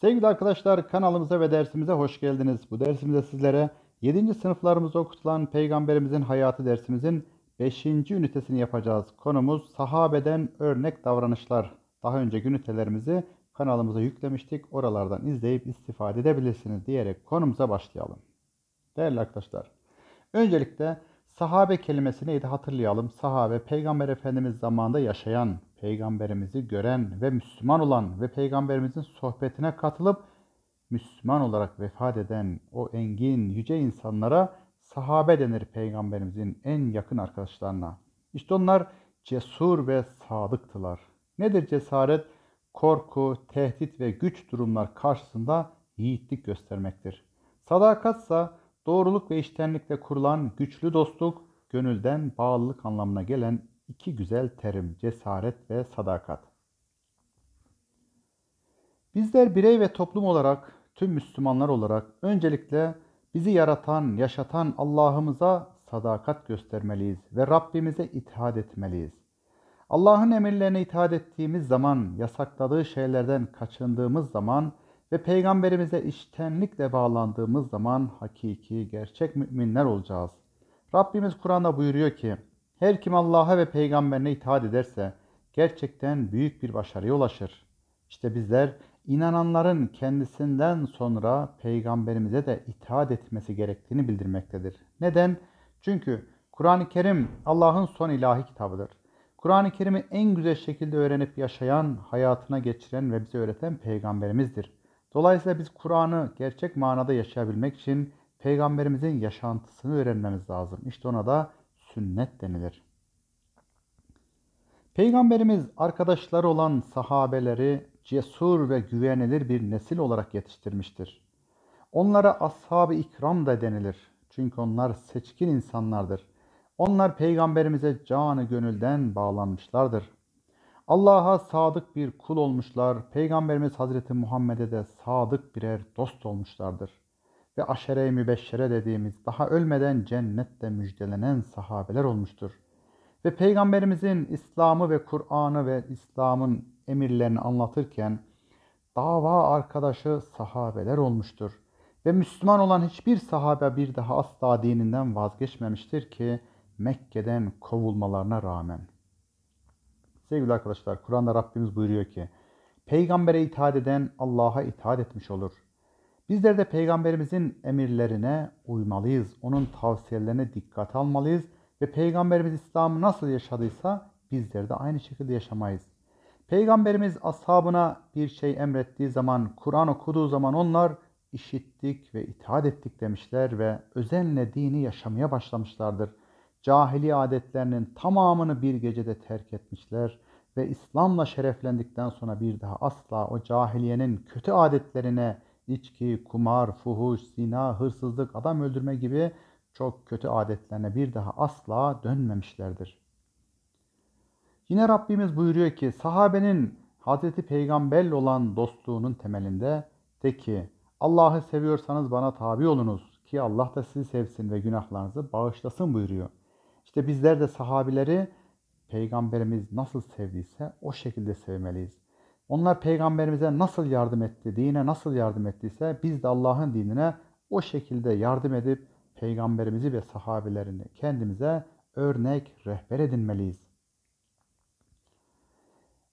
Sevgili arkadaşlar kanalımıza ve dersimize hoş geldiniz. Bu dersimizde sizlere 7. sınıflarımızda okutulan Peygamberimizin hayatı dersimizin 5. ünitesini yapacağız. Konumuz sahabeden örnek davranışlar. Daha önceki ünitelerimizi kanalımıza yüklemiştik. Oralardan izleyip istifade edebilirsiniz diyerek konumuza başlayalım. Değerli arkadaşlar, öncelikle sahabe kelimesi neydi hatırlayalım. Sahabe peygamber efendimiz zamanında yaşayan peygamberimizi gören ve Müslüman olan ve peygamberimizin sohbetine katılıp Müslüman olarak vefat eden o engin yüce insanlara sahabe denir peygamberimizin en yakın arkadaşlarına. İşte onlar cesur ve sadıktılar. Nedir cesaret? Korku, tehdit ve güç durumlar karşısında yiğitlik göstermektir. Sadakatsa doğruluk ve iştenlikle kurulan güçlü dostluk, gönülden bağlılık anlamına gelen iki güzel terim cesaret ve sadakat. Bizler birey ve toplum olarak, tüm Müslümanlar olarak öncelikle bizi yaratan, yaşatan Allah'ımıza sadakat göstermeliyiz ve Rabbimize itaat etmeliyiz. Allah'ın emirlerine itaat ettiğimiz zaman, yasakladığı şeylerden kaçındığımız zaman ve peygamberimize iştenlikle bağlandığımız zaman hakiki, gerçek müminler olacağız. Rabbimiz Kur'an'da buyuruyor ki: her kim Allah'a ve peygamberine itaat ederse gerçekten büyük bir başarıya ulaşır. İşte bizler inananların kendisinden sonra peygamberimize de itaat etmesi gerektiğini bildirmektedir. Neden? Çünkü Kur'an-ı Kerim Allah'ın son ilahi kitabıdır. Kur'an-ı Kerim'i en güzel şekilde öğrenip yaşayan, hayatına geçiren ve bize öğreten peygamberimizdir. Dolayısıyla biz Kur'an'ı gerçek manada yaşayabilmek için peygamberimizin yaşantısını öğrenmemiz lazım. İşte ona da sünnet denilir. Peygamberimiz arkadaşlar olan sahabeleri cesur ve güvenilir bir nesil olarak yetiştirmiştir. Onlara ashab-ı ikram da denilir. Çünkü onlar seçkin insanlardır. Onlar peygamberimize canı gönülden bağlanmışlardır. Allah'a sadık bir kul olmuşlar. Peygamberimiz Hazreti Muhammed'e de sadık birer dost olmuşlardır ve aşere-i mübeşşere dediğimiz daha ölmeden cennette müjdelenen sahabeler olmuştur. Ve Peygamberimizin İslam'ı ve Kur'an'ı ve İslam'ın emirlerini anlatırken dava arkadaşı sahabeler olmuştur. Ve Müslüman olan hiçbir sahabe bir daha asla dininden vazgeçmemiştir ki Mekke'den kovulmalarına rağmen. Sevgili arkadaşlar Kur'an'da Rabbimiz buyuruyor ki Peygamber'e itaat eden Allah'a itaat etmiş olur.'' Bizler de peygamberimizin emirlerine uymalıyız. Onun tavsiyelerine dikkat almalıyız ve peygamberimiz İslam'ı nasıl yaşadıysa bizler de aynı şekilde yaşamayız. Peygamberimiz ashabına bir şey emrettiği zaman, Kur'an okuduğu zaman onlar işittik ve itaat ettik demişler ve özenle dini yaşamaya başlamışlardır. Cahili adetlerinin tamamını bir gecede terk etmişler ve İslam'la şereflendikten sonra bir daha asla o cahiliyenin kötü adetlerine içki, kumar, fuhuş, zina, hırsızlık, adam öldürme gibi çok kötü adetlerine bir daha asla dönmemişlerdir. Yine Rabbimiz buyuruyor ki sahabenin Hazreti Peygamberle olan dostluğunun temelinde de ki Allah'ı seviyorsanız bana tabi olunuz ki Allah da sizi sevsin ve günahlarınızı bağışlasın buyuruyor. İşte bizler de sahabileri peygamberimiz nasıl sevdiyse o şekilde sevmeliyiz. Onlar peygamberimize nasıl yardım etti, dine nasıl yardım ettiyse biz de Allah'ın dinine o şekilde yardım edip peygamberimizi ve sahabelerini kendimize örnek rehber edinmeliyiz.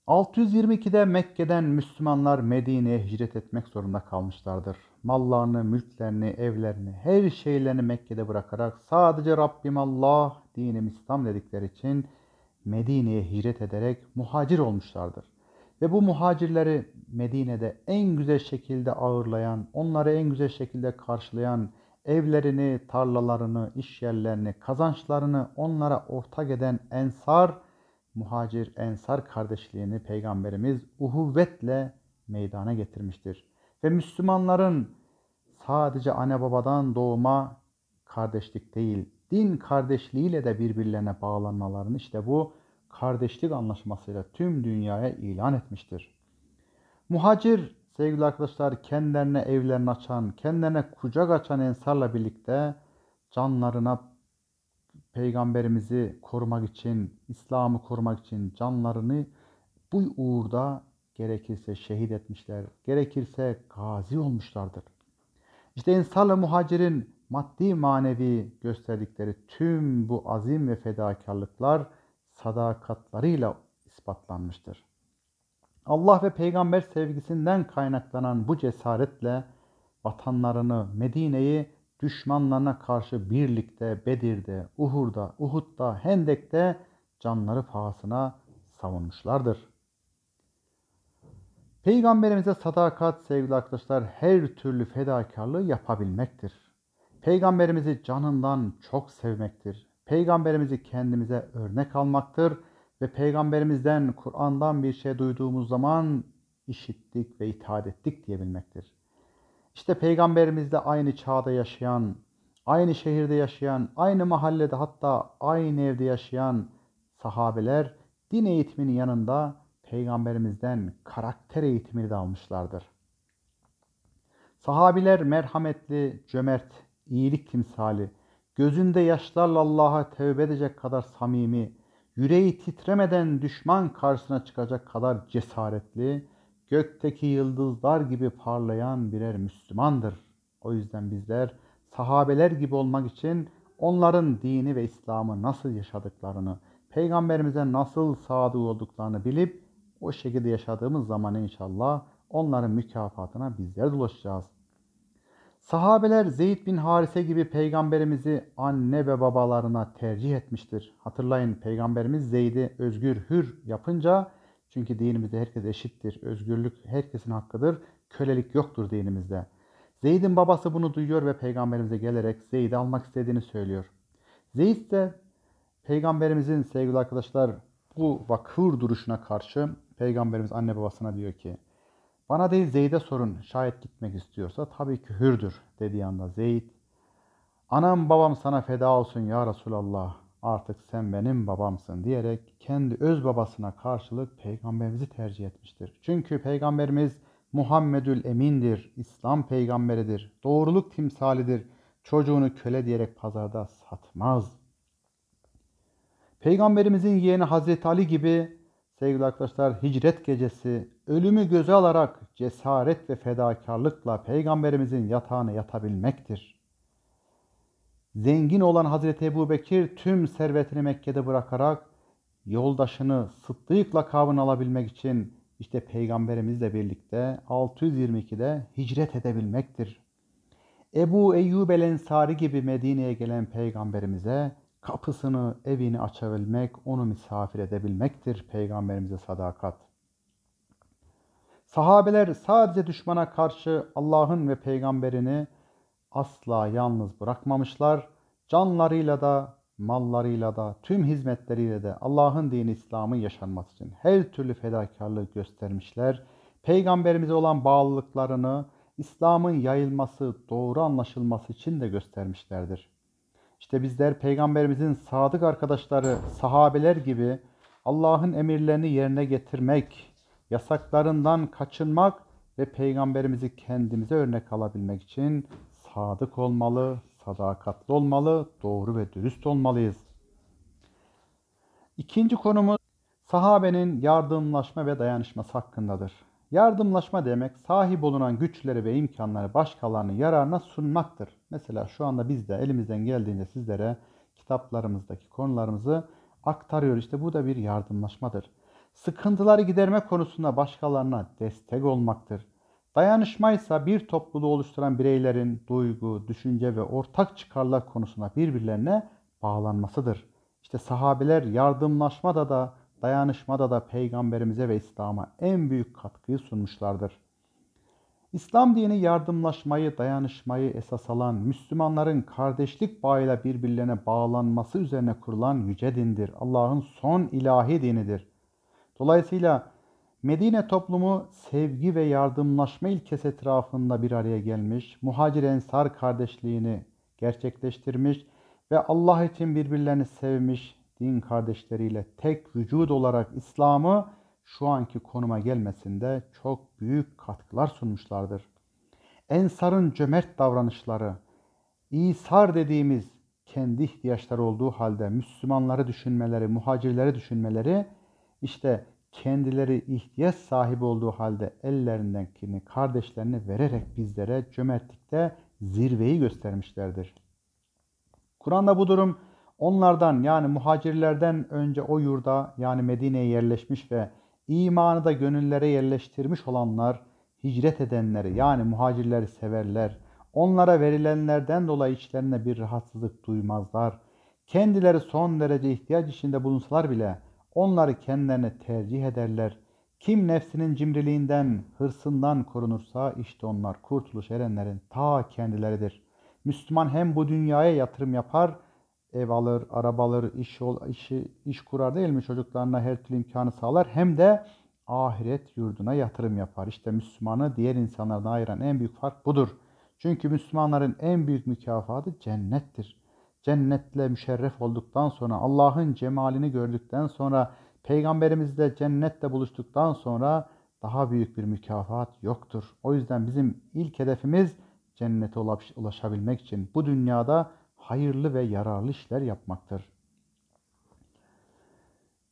622'de Mekke'den Müslümanlar Medine'ye hicret etmek zorunda kalmışlardır. Mallarını, mülklerini, evlerini, her şeylerini Mekke'de bırakarak sadece Rabbim Allah, dinim İslam dedikleri için Medine'ye hicret ederek muhacir olmuşlardır. Ve bu muhacirleri Medine'de en güzel şekilde ağırlayan, onları en güzel şekilde karşılayan, evlerini, tarlalarını, iş yerlerini, kazançlarını onlara ortak eden ensar, muhacir ensar kardeşliğini Peygamberimiz uhuvvetle meydana getirmiştir. Ve Müslümanların sadece anne babadan doğma kardeşlik değil, din kardeşliğiyle de birbirlerine bağlanmalarını işte bu kardeşlik anlaşmasıyla tüm dünyaya ilan etmiştir. Muhacir sevgili arkadaşlar kendilerine evlerini açan, kendilerine kucak açan ensarla birlikte canlarına peygamberimizi korumak için, İslam'ı korumak için canlarını bu uğurda gerekirse şehit etmişler, gerekirse gazi olmuşlardır. İşte ensarla muhacirin maddi manevi gösterdikleri tüm bu azim ve fedakarlıklar Sadakatlarıyla ispatlanmıştır. Allah ve peygamber sevgisinden kaynaklanan bu cesaretle vatanlarını, Medine'yi düşmanlarına karşı birlikte Bedir'de, Uhur'da, Uhud'da, Hendek'te canları pahasına savunmuşlardır. Peygamberimize sadakat sevgili arkadaşlar her türlü fedakarlığı yapabilmektir. Peygamberimizi canından çok sevmektir. Peygamberimizi kendimize örnek almaktır ve peygamberimizden Kur'an'dan bir şey duyduğumuz zaman işittik ve itaat ettik diyebilmektir. İşte peygamberimizle aynı çağda yaşayan, aynı şehirde yaşayan, aynı mahallede hatta aynı evde yaşayan sahabeler din eğitiminin yanında peygamberimizden karakter eğitimini de almışlardır. Sahabiler merhametli, cömert, iyilik timsali, gözünde yaşlarla Allah'a tevbe edecek kadar samimi, yüreği titremeden düşman karşısına çıkacak kadar cesaretli, gökteki yıldızlar gibi parlayan birer Müslümandır. O yüzden bizler sahabeler gibi olmak için onların dini ve İslam'ı nasıl yaşadıklarını, peygamberimize nasıl sadık olduklarını bilip o şekilde yaşadığımız zaman inşallah onların mükafatına bizler de ulaşacağız. Sahabeler Zeyd bin Harise gibi peygamberimizi anne ve babalarına tercih etmiştir. Hatırlayın peygamberimiz Zeyd'i özgür hür yapınca çünkü dinimizde herkes eşittir. Özgürlük herkesin hakkıdır. Kölelik yoktur dinimizde. Zeyd'in babası bunu duyuyor ve peygamberimize gelerek Zeyd'i almak istediğini söylüyor. Zeyd de peygamberimizin sevgili arkadaşlar bu vakur duruşuna karşı peygamberimiz anne babasına diyor ki bana değil Zeyd'e sorun şayet gitmek istiyorsa tabii ki hürdür dediği anda Zeyd Anam babam sana feda olsun ya Resulallah artık sen benim babamsın diyerek kendi öz babasına karşılık peygamberimizi tercih etmiştir. Çünkü peygamberimiz Muhammedül Emin'dir, İslam peygamberidir, doğruluk timsalidir. Çocuğunu köle diyerek pazarda satmaz. Peygamberimizin yeğeni Hazreti Ali gibi Sevgili arkadaşlar hicret gecesi ölümü göze alarak cesaret ve fedakarlıkla peygamberimizin yatağına yatabilmektir. Zengin olan Hazreti Ebu Bekir tüm servetini Mekke'de bırakarak yoldaşını Sıddık'la lakabını alabilmek için işte peygamberimizle birlikte 622'de hicret edebilmektir. Ebu Eyyub el Ensari gibi Medine'ye gelen peygamberimize kapısını, evini açabilmek, onu misafir edebilmektir peygamberimize sadakat. Sahabeler sadece düşmana karşı Allah'ın ve peygamberini asla yalnız bırakmamışlar. Canlarıyla da, mallarıyla da, tüm hizmetleriyle de Allah'ın dini İslam'ı yaşanması için her türlü fedakarlığı göstermişler. Peygamberimize olan bağlılıklarını İslam'ın yayılması, doğru anlaşılması için de göstermişlerdir. İşte bizler peygamberimizin sadık arkadaşları, sahabeler gibi Allah'ın emirlerini yerine getirmek, yasaklarından kaçınmak ve peygamberimizi kendimize örnek alabilmek için sadık olmalı, sadakatli olmalı, doğru ve dürüst olmalıyız. İkinci konumuz sahabenin yardımlaşma ve dayanışması hakkındadır. Yardımlaşma demek sahip olunan güçleri ve imkanları başkalarının yararına sunmaktır. Mesela şu anda biz de elimizden geldiğince sizlere kitaplarımızdaki konularımızı aktarıyor. İşte bu da bir yardımlaşmadır. Sıkıntıları giderme konusunda başkalarına destek olmaktır. Dayanışma ise bir topluluğu oluşturan bireylerin duygu, düşünce ve ortak çıkarlar konusunda birbirlerine bağlanmasıdır. İşte sahabeler yardımlaşmada da dayanışmada da peygamberimize ve İslam'a en büyük katkıyı sunmuşlardır. İslam dini yardımlaşmayı, dayanışmayı esas alan, Müslümanların kardeşlik bağıyla birbirlerine bağlanması üzerine kurulan yüce dindir. Allah'ın son ilahi dinidir. Dolayısıyla Medine toplumu sevgi ve yardımlaşma ilkesi etrafında bir araya gelmiş, muhacir ensar kardeşliğini gerçekleştirmiş ve Allah için birbirlerini sevmiş, din kardeşleriyle tek vücut olarak İslam'ı şu anki konuma gelmesinde çok büyük katkılar sunmuşlardır. Ensar'ın cömert davranışları, İsar dediğimiz kendi ihtiyaçları olduğu halde Müslümanları düşünmeleri, muhacirleri düşünmeleri işte kendileri ihtiyaç sahibi olduğu halde ellerindekini kardeşlerine vererek bizlere cömertlikte zirveyi göstermişlerdir. Kur'an'da bu durum Onlardan yani muhacirlerden önce o yurda yani Medine'ye yerleşmiş ve imanı da gönüllere yerleştirmiş olanlar hicret edenleri yani muhacirleri severler. Onlara verilenlerden dolayı içlerine bir rahatsızlık duymazlar. Kendileri son derece ihtiyaç içinde bulunsalar bile onları kendilerine tercih ederler. Kim nefsinin cimriliğinden, hırsından korunursa işte onlar kurtuluş erenlerin ta kendileridir. Müslüman hem bu dünyaya yatırım yapar ev alır, araba alır, iş, ol, işi, iş kurar değil mi? Çocuklarına her türlü imkanı sağlar. Hem de ahiret yurduna yatırım yapar. İşte Müslümanı diğer insanlardan ayıran en büyük fark budur. Çünkü Müslümanların en büyük mükafatı cennettir. Cennetle müşerref olduktan sonra, Allah'ın cemalini gördükten sonra, Peygamberimizle cennette buluştuktan sonra daha büyük bir mükafat yoktur. O yüzden bizim ilk hedefimiz cennete ulaşabilmek için bu dünyada hayırlı ve yararlı işler yapmaktır.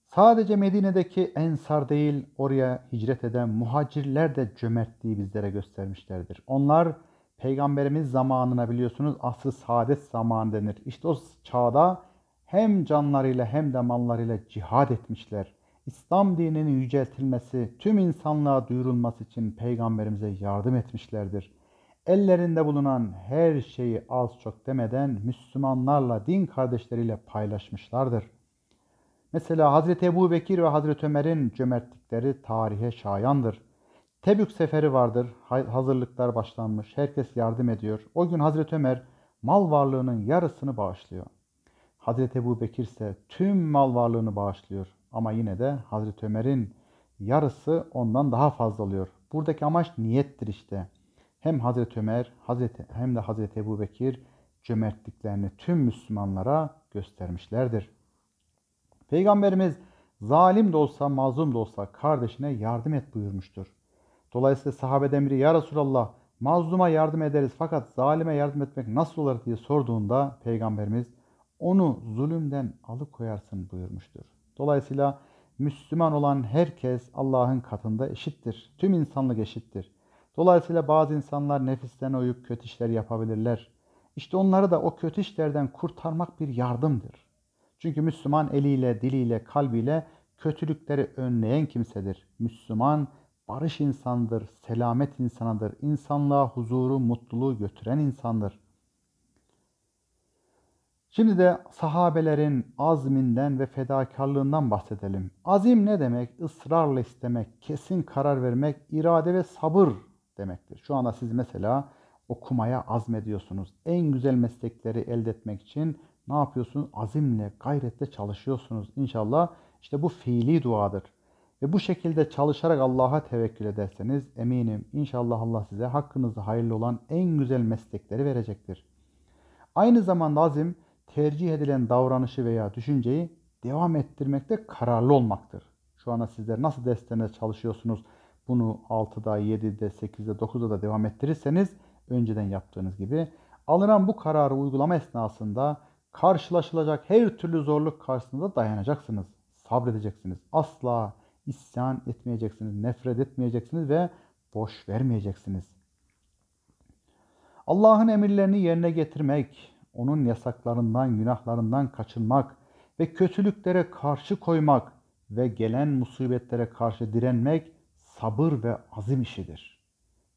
Sadece Medine'deki ensar değil oraya hicret eden muhacirler de cömertliği bizlere göstermişlerdir. Onlar peygamberimiz zamanına biliyorsunuz asr-ı saadet zamanı denir. İşte o çağda hem canlarıyla hem de mallarıyla cihad etmişler. İslam dininin yüceltilmesi, tüm insanlığa duyurulması için peygamberimize yardım etmişlerdir ellerinde bulunan her şeyi az çok demeden Müslümanlarla din kardeşleriyle paylaşmışlardır. Mesela Hazreti Ebu Bekir ve Hazreti Ömer'in cömertlikleri tarihe şayandır. Tebük seferi vardır, hazırlıklar başlanmış, herkes yardım ediyor. O gün Hazreti Ömer mal varlığının yarısını bağışlıyor. Hazreti Ebu Bekir ise tüm mal varlığını bağışlıyor. Ama yine de Hazreti Ömer'in yarısı ondan daha fazla oluyor. Buradaki amaç niyettir işte.'' hem Hazreti Ömer Hazreti, hem de Hazreti Ebu Bekir cömertliklerini tüm Müslümanlara göstermişlerdir. Peygamberimiz zalim de olsa mazlum da olsa kardeşine yardım et buyurmuştur. Dolayısıyla sahabeden biri ya Resulallah mazluma yardım ederiz fakat zalime yardım etmek nasıl olur diye sorduğunda Peygamberimiz onu zulümden alıkoyarsın buyurmuştur. Dolayısıyla Müslüman olan herkes Allah'ın katında eşittir. Tüm insanlık eşittir. Dolayısıyla bazı insanlar nefisten oyup kötü işler yapabilirler. İşte onları da o kötü işlerden kurtarmak bir yardımdır. Çünkü Müslüman eliyle, diliyle, kalbiyle kötülükleri önleyen kimsedir. Müslüman barış insandır, selamet insanıdır, insanlığa huzuru, mutluluğu götüren insandır. Şimdi de sahabelerin azminden ve fedakarlığından bahsedelim. Azim ne demek? Israrla istemek, kesin karar vermek, irade ve sabır demektir. Şu anda siz mesela okumaya azmediyorsunuz. En güzel meslekleri elde etmek için ne yapıyorsunuz? Azimle, gayretle çalışıyorsunuz. İnşallah işte bu fiili duadır. Ve bu şekilde çalışarak Allah'a tevekkül ederseniz eminim inşallah Allah size hakkınızda hayırlı olan en güzel meslekleri verecektir. Aynı zamanda azim tercih edilen davranışı veya düşünceyi devam ettirmekte kararlı olmaktır. Şu anda sizler nasıl derslerine çalışıyorsunuz, bunu 6'da, 7'de, 8'de, 9'da da devam ettirirseniz önceden yaptığınız gibi alınan bu kararı uygulama esnasında karşılaşılacak her türlü zorluk karşısında dayanacaksınız. Sabredeceksiniz. Asla isyan etmeyeceksiniz, nefret etmeyeceksiniz ve boş vermeyeceksiniz. Allah'ın emirlerini yerine getirmek, onun yasaklarından, günahlarından kaçınmak ve kötülüklere karşı koymak ve gelen musibetlere karşı direnmek sabır ve azim işidir.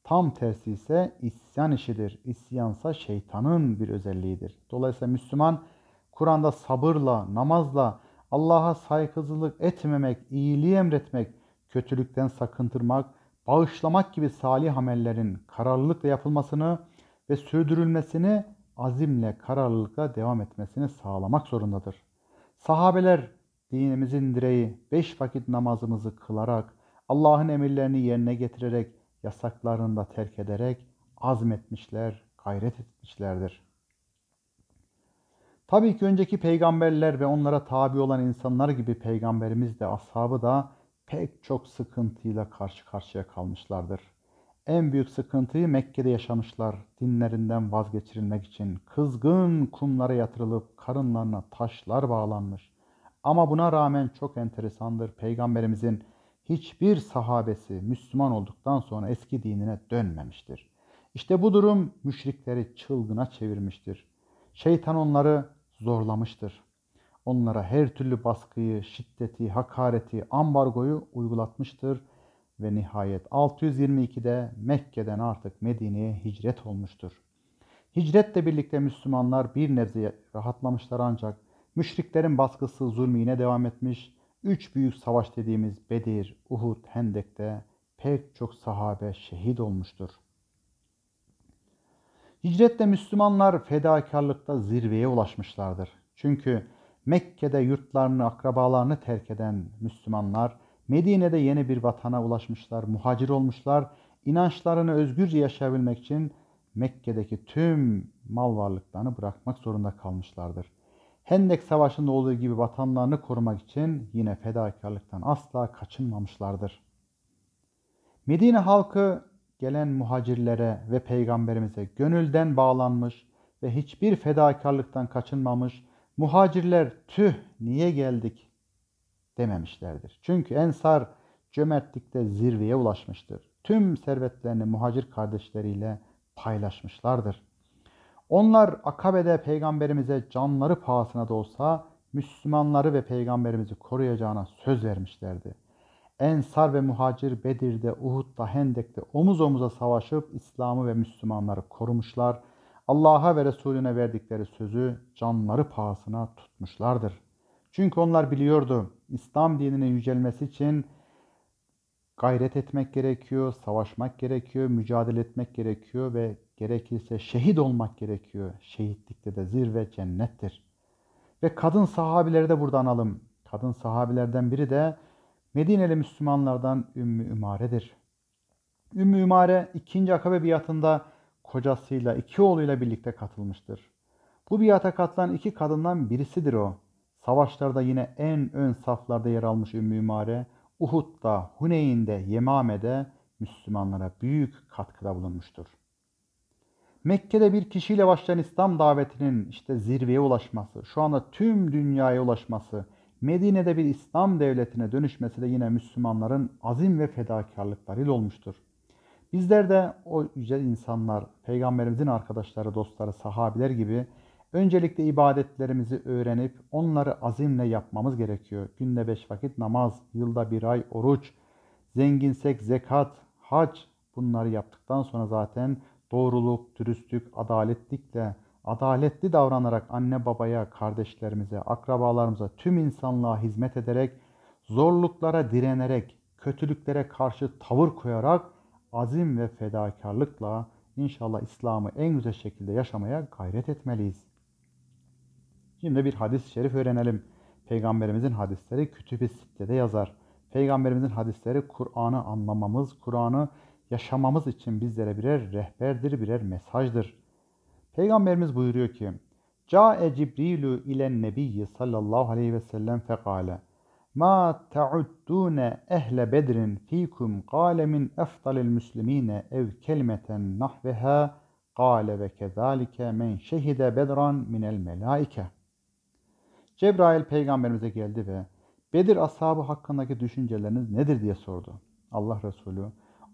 Tam tersi ise isyan işidir. İsyansa şeytanın bir özelliğidir. Dolayısıyla Müslüman Kur'an'da sabırla, namazla, Allah'a saygısızlık etmemek, iyiliği emretmek, kötülükten sakıntırmak, bağışlamak gibi salih amellerin kararlılıkla yapılmasını ve sürdürülmesini azimle, kararlılıkla devam etmesini sağlamak zorundadır. Sahabeler dinimizin direği, beş vakit namazımızı kılarak, Allah'ın emirlerini yerine getirerek, yasaklarını da terk ederek azmetmişler, gayret etmişlerdir. Tabii ki önceki peygamberler ve onlara tabi olan insanlar gibi peygamberimiz de ashabı da pek çok sıkıntıyla karşı karşıya kalmışlardır. En büyük sıkıntıyı Mekke'de yaşamışlar. Dinlerinden vazgeçirilmek için kızgın kumlara yatırılıp karınlarına taşlar bağlanmış. Ama buna rağmen çok enteresandır. Peygamberimizin hiçbir sahabesi Müslüman olduktan sonra eski dinine dönmemiştir. İşte bu durum müşrikleri çılgına çevirmiştir. Şeytan onları zorlamıştır. Onlara her türlü baskıyı, şiddeti, hakareti, ambargoyu uygulatmıştır ve nihayet 622'de Mekke'den artık Medine'ye hicret olmuştur. Hicretle birlikte Müslümanlar bir nebze rahatlamışlar ancak müşriklerin baskısı zulmüne devam etmiş Üç büyük savaş dediğimiz Bedir, Uhud, Hendek'te pek çok sahabe şehit olmuştur. Hicretle Müslümanlar fedakarlıkta zirveye ulaşmışlardır. Çünkü Mekke'de yurtlarını, akrabalarını terk eden Müslümanlar Medine'de yeni bir vatana ulaşmışlar, muhacir olmuşlar. İnançlarını özgürce yaşayabilmek için Mekke'deki tüm mal varlıklarını bırakmak zorunda kalmışlardır. Hendek Savaşı'nda olduğu gibi vatanlarını korumak için yine fedakarlıktan asla kaçınmamışlardır. Medine halkı gelen muhacirlere ve peygamberimize gönülden bağlanmış ve hiçbir fedakarlıktan kaçınmamış, muhacirler tüh niye geldik dememişlerdir. Çünkü ensar cömertlikte zirveye ulaşmıştır. Tüm servetlerini muhacir kardeşleriyle paylaşmışlardır. Onlar Akabe'de peygamberimize canları pahasına da olsa Müslümanları ve peygamberimizi koruyacağına söz vermişlerdi. Ensar ve muhacir Bedir'de, Uhud'da, Hendek'te omuz omuza savaşıp İslam'ı ve Müslümanları korumuşlar. Allah'a ve Resulüne verdikleri sözü canları pahasına tutmuşlardır. Çünkü onlar biliyordu İslam dininin yücelmesi için gayret etmek gerekiyor, savaşmak gerekiyor, mücadele etmek gerekiyor ve gerekirse şehit olmak gerekiyor. Şehitlikte de zirve cennettir. Ve kadın sahabileri de burada analım. Kadın sahabilerden biri de Medineli Müslümanlardan Ümmü Ümare'dir. Ümmü Ümare ikinci Akabe biatında kocasıyla iki oğluyla birlikte katılmıştır. Bu biata katılan iki kadından birisidir o. Savaşlarda yine en ön saflarda yer almış Ümmü Ümare Uhud'da, Huneyn'de, Yemame'de Müslümanlara büyük katkıda bulunmuştur. Mekke'de bir kişiyle başlayan İslam davetinin işte zirveye ulaşması, şu anda tüm dünyaya ulaşması, Medine'de bir İslam devletine dönüşmesi de yine Müslümanların azim ve fedakarlıklarıyla olmuştur. Bizler de o yüce insanlar, peygamberimizin arkadaşları, dostları, sahabiler gibi Öncelikle ibadetlerimizi öğrenip onları azimle yapmamız gerekiyor. Günde beş vakit namaz, yılda bir ay oruç, zenginsek zekat, hac bunları yaptıktan sonra zaten doğruluk, dürüstlük, adaletlikle, adaletli davranarak anne babaya, kardeşlerimize, akrabalarımıza, tüm insanlığa hizmet ederek, zorluklara direnerek, kötülüklere karşı tavır koyarak azim ve fedakarlıkla inşallah İslam'ı en güzel şekilde yaşamaya gayret etmeliyiz. Şimdi bir hadis-i şerif öğrenelim. Peygamberimizin hadisleri kütüb-i sitte'de yazar. Peygamberimizin hadisleri Kur'an'ı anlamamız, Kur'an'ı yaşamamız için bizlere birer rehberdir, birer mesajdır. Peygamberimiz buyuruyor ki, Câe Cibrilu ile nebiyyi sallallahu aleyhi ve sellem fekale, Ma ta'uddûne ehle bedrin fikum kâle min eftalil müslimine ev kelmeten nahveha kâle ve kezalike men şehide bedran minel melaike.'' Cebrail peygamberimize geldi ve Bedir ashabı hakkındaki düşünceleriniz nedir diye sordu. Allah Resulü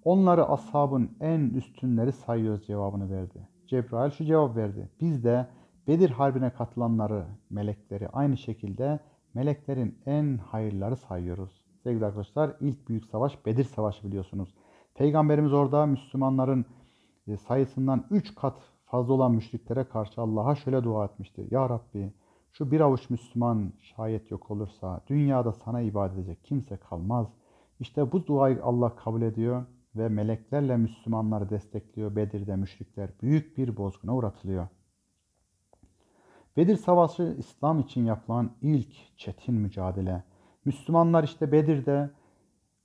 onları ashabın en üstünleri sayıyoruz cevabını verdi. Cebrail şu cevap verdi. Biz de Bedir Harbi'ne katılanları, melekleri aynı şekilde meleklerin en hayırları sayıyoruz. Sevgili arkadaşlar ilk büyük savaş Bedir Savaşı biliyorsunuz. Peygamberimiz orada Müslümanların e, sayısından 3 kat fazla olan müşriklere karşı Allah'a şöyle dua etmişti. Ya Rabbi şu bir avuç Müslüman şayet yok olursa dünyada sana ibadet edecek kimse kalmaz. İşte bu duayı Allah kabul ediyor ve meleklerle Müslümanları destekliyor. Bedir'de müşrikler büyük bir bozguna uğratılıyor. Bedir Savaşı İslam için yapılan ilk çetin mücadele. Müslümanlar işte Bedir'de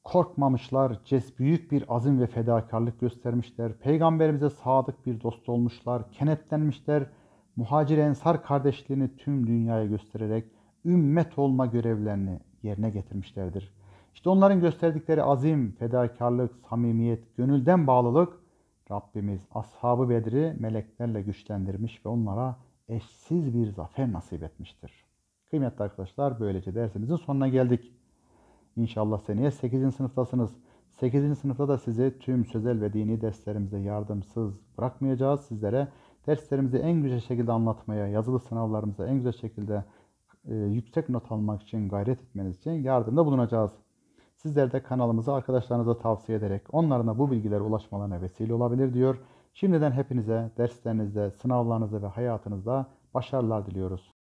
korkmamışlar, ces büyük bir azim ve fedakarlık göstermişler. Peygamberimize sadık bir dost olmuşlar, kenetlenmişler muhacir ensar kardeşliğini tüm dünyaya göstererek ümmet olma görevlerini yerine getirmişlerdir. İşte onların gösterdikleri azim, fedakarlık, samimiyet, gönülden bağlılık Rabbimiz ashabı Bedir'i meleklerle güçlendirmiş ve onlara eşsiz bir zafer nasip etmiştir. Kıymetli arkadaşlar böylece dersimizin sonuna geldik. İnşallah seneye 8. sınıftasınız. 8. sınıfta da sizi tüm sözel ve dini derslerimize yardımsız bırakmayacağız. Sizlere Derslerimizi en güzel şekilde anlatmaya, yazılı sınavlarımıza en güzel şekilde e, yüksek not almak için gayret etmeniz için yardımda bulunacağız. Sizler de kanalımızı arkadaşlarınıza tavsiye ederek onlarına bu bilgiler ulaşmalarına vesile olabilir diyor. Şimdiden hepinize derslerinizde, sınavlarınızda ve hayatınızda başarılar diliyoruz.